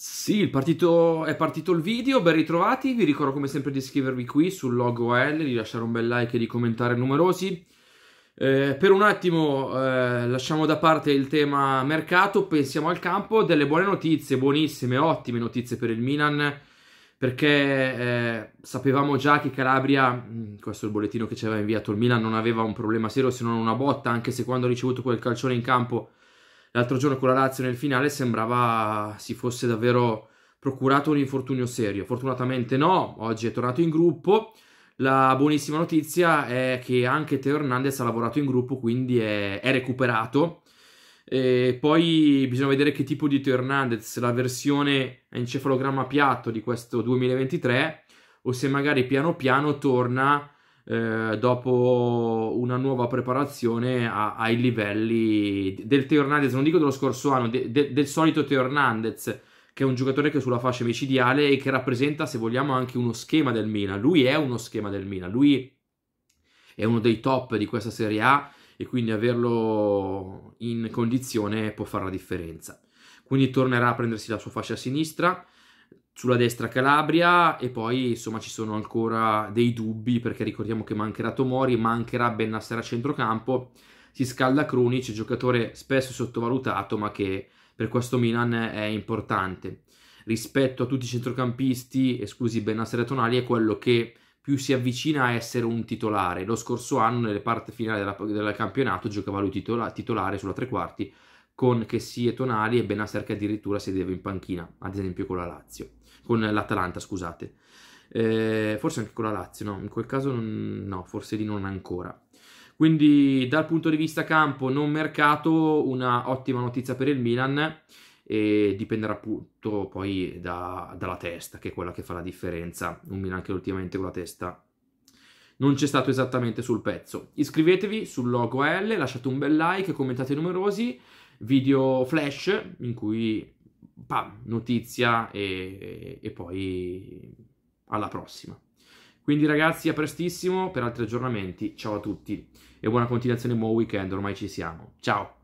Sì, partito, è partito il video, ben ritrovati, vi ricordo come sempre di iscrivervi qui sul logo L, di lasciare un bel like e di commentare numerosi. Eh, per un attimo eh, lasciamo da parte il tema mercato, pensiamo al campo, delle buone notizie, buonissime, ottime notizie per il Milan, perché eh, sapevamo già che Calabria, mm, questo è il bollettino che ci aveva inviato il Milan, non aveva un problema serio se non una botta, anche se quando ha ricevuto quel calcione in campo L'altro giorno con la Lazio nel finale sembrava si fosse davvero procurato un infortunio serio. Fortunatamente no, oggi è tornato in gruppo. La buonissima notizia è che anche Teo Hernandez ha lavorato in gruppo, quindi è, è recuperato. E poi bisogna vedere che tipo di Teo Hernandez, la versione a encefalogramma piatto di questo 2023, o se magari piano piano torna eh, dopo una nuova preparazione a, ai livelli del Teo Hernandez, non dico dello scorso anno, de, de, del solito Teo Hernandez, che è un giocatore che è sulla fascia micidiale e che rappresenta, se vogliamo, anche uno schema del Milan. Lui è uno schema del Milan, lui è uno dei top di questa Serie A e quindi averlo in condizione può fare la differenza. Quindi tornerà a prendersi la sua fascia sinistra sulla destra Calabria e poi insomma ci sono ancora dei dubbi perché ricordiamo che mancherà Tomori, mancherà Bennassera a centrocampo, si scalda Krunic, giocatore spesso sottovalutato ma che per questo Milan è importante. Rispetto a tutti i centrocampisti, esclusi Bennassera e Tonali, è quello che più si avvicina a essere un titolare. Lo scorso anno, nelle parti finali del campionato, giocava lui titola, titolare sulla tre quarti, con che sia Tonali e Benasser che addirittura sedeva in panchina, ad esempio con la Lazio, con l'Atalanta, scusate. Eh, forse anche con la Lazio, no, in quel caso non, no, forse lì non ancora. Quindi dal punto di vista campo, non mercato, una ottima notizia per il Milan e dipenderà appunto poi da, dalla testa, che è quella che fa la differenza. Un Milan che ultimamente con la testa non c'è stato esattamente sul pezzo. Iscrivetevi sul logo L, lasciate un bel like, commentate numerosi video flash in cui pam, notizia e, e poi alla prossima. Quindi ragazzi, a prestissimo per altri aggiornamenti. Ciao a tutti e buona continuazione, buon weekend, ormai ci siamo. Ciao!